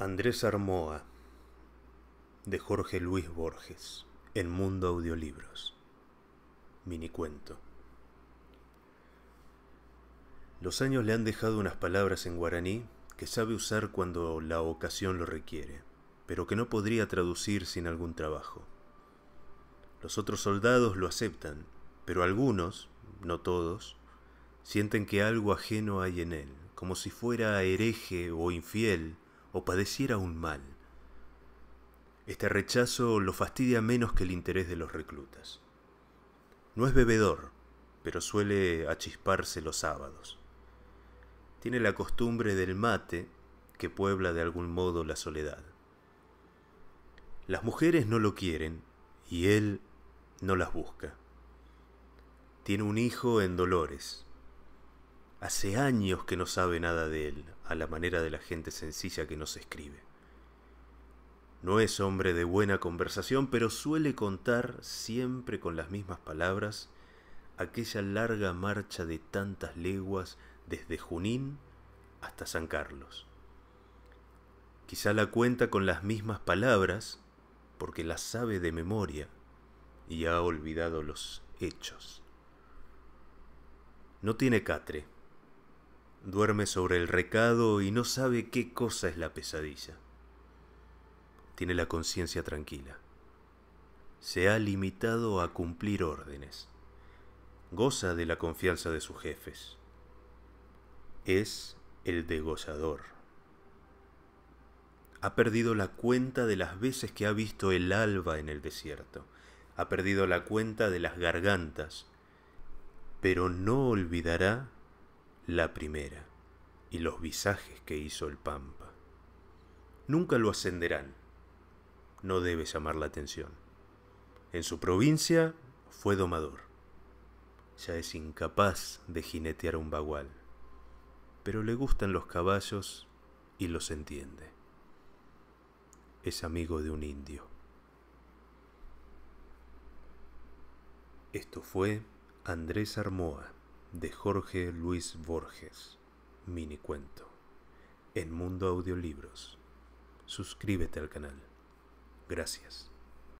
Andrés Armoa de Jorge Luis Borges en Mundo Audiolibros. Minicuento. Los años le han dejado unas palabras en guaraní que sabe usar cuando la ocasión lo requiere, pero que no podría traducir sin algún trabajo. Los otros soldados lo aceptan, pero algunos, no todos, sienten que algo ajeno hay en él, como si fuera hereje o infiel o padeciera un mal. Este rechazo lo fastidia menos que el interés de los reclutas. No es bebedor, pero suele achisparse los sábados. Tiene la costumbre del mate que puebla de algún modo la soledad. Las mujeres no lo quieren y él no las busca. Tiene un hijo en Dolores. Hace años que no sabe nada de él, a la manera de la gente sencilla que nos escribe. No es hombre de buena conversación, pero suele contar siempre con las mismas palabras aquella larga marcha de tantas leguas desde Junín hasta San Carlos. Quizá la cuenta con las mismas palabras porque las sabe de memoria y ha olvidado los hechos. No tiene catre Duerme sobre el recado y no sabe qué cosa es la pesadilla. Tiene la conciencia tranquila. Se ha limitado a cumplir órdenes. Goza de la confianza de sus jefes. Es el degollador. Ha perdido la cuenta de las veces que ha visto el alba en el desierto. Ha perdido la cuenta de las gargantas. Pero no olvidará la primera, y los visajes que hizo el Pampa. Nunca lo ascenderán. No debe llamar la atención. En su provincia fue domador. Ya es incapaz de jinetear un bagual, pero le gustan los caballos y los entiende. Es amigo de un indio. Esto fue Andrés Armoa de Jorge Luis Borges, mini cuento, en Mundo Audiolibros. Suscríbete al canal. Gracias.